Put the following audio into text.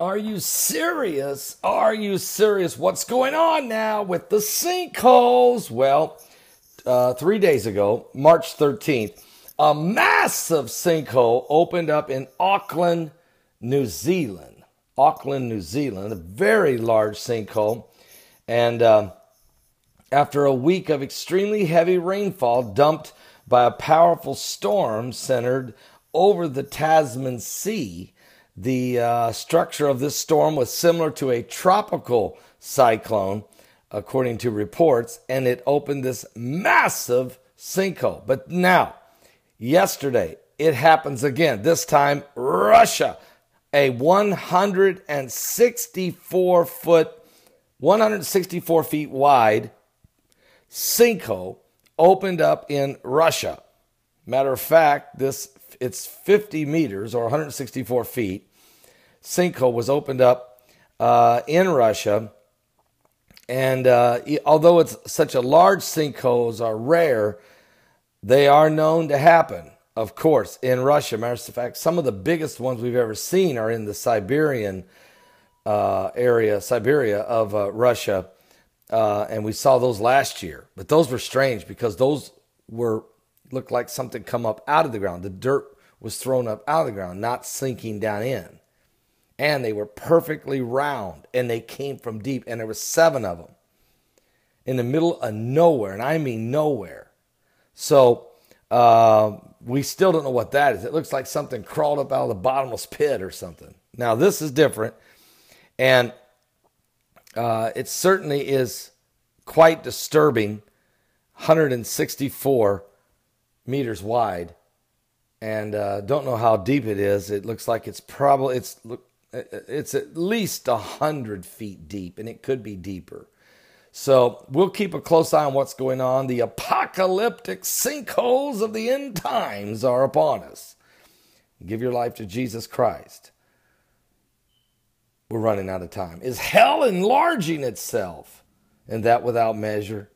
Are you serious? Are you serious? What's going on now with the sinkholes? Well, uh, three days ago, March 13th, a massive sinkhole opened up in Auckland, New Zealand. Auckland, New Zealand, a very large sinkhole. And uh, after a week of extremely heavy rainfall dumped by a powerful storm centered over the Tasman Sea, the uh, structure of this storm was similar to a tropical cyclone, according to reports, and it opened this massive sinkhole. But now, yesterday, it happens again. This time, Russia, a 164 foot, 164 feet wide sinkhole opened up in Russia. Matter of fact, this it's 50 meters or 164 feet, sinkhole was opened up uh, in Russia. And uh, although it's such a large sinkholes are rare, they are known to happen, of course, in Russia. Matter of fact, some of the biggest ones we've ever seen are in the Siberian uh, area, Siberia of uh, Russia. Uh, and we saw those last year. But those were strange because those were looked like something come up out of the ground. The dirt was thrown up out of the ground, not sinking down in and they were perfectly round and they came from deep and there were seven of them in the middle of nowhere and i mean nowhere so uh, we still don't know what that is it looks like something crawled up out of the bottomless pit or something now this is different and uh, it certainly is quite disturbing 164 meters wide and uh, don't know how deep it is it looks like it's probably it's look, it's at least a 100 feet deep, and it could be deeper. So we'll keep a close eye on what's going on. The apocalyptic sinkholes of the end times are upon us. Give your life to Jesus Christ. We're running out of time. Is hell enlarging itself? And that without measure?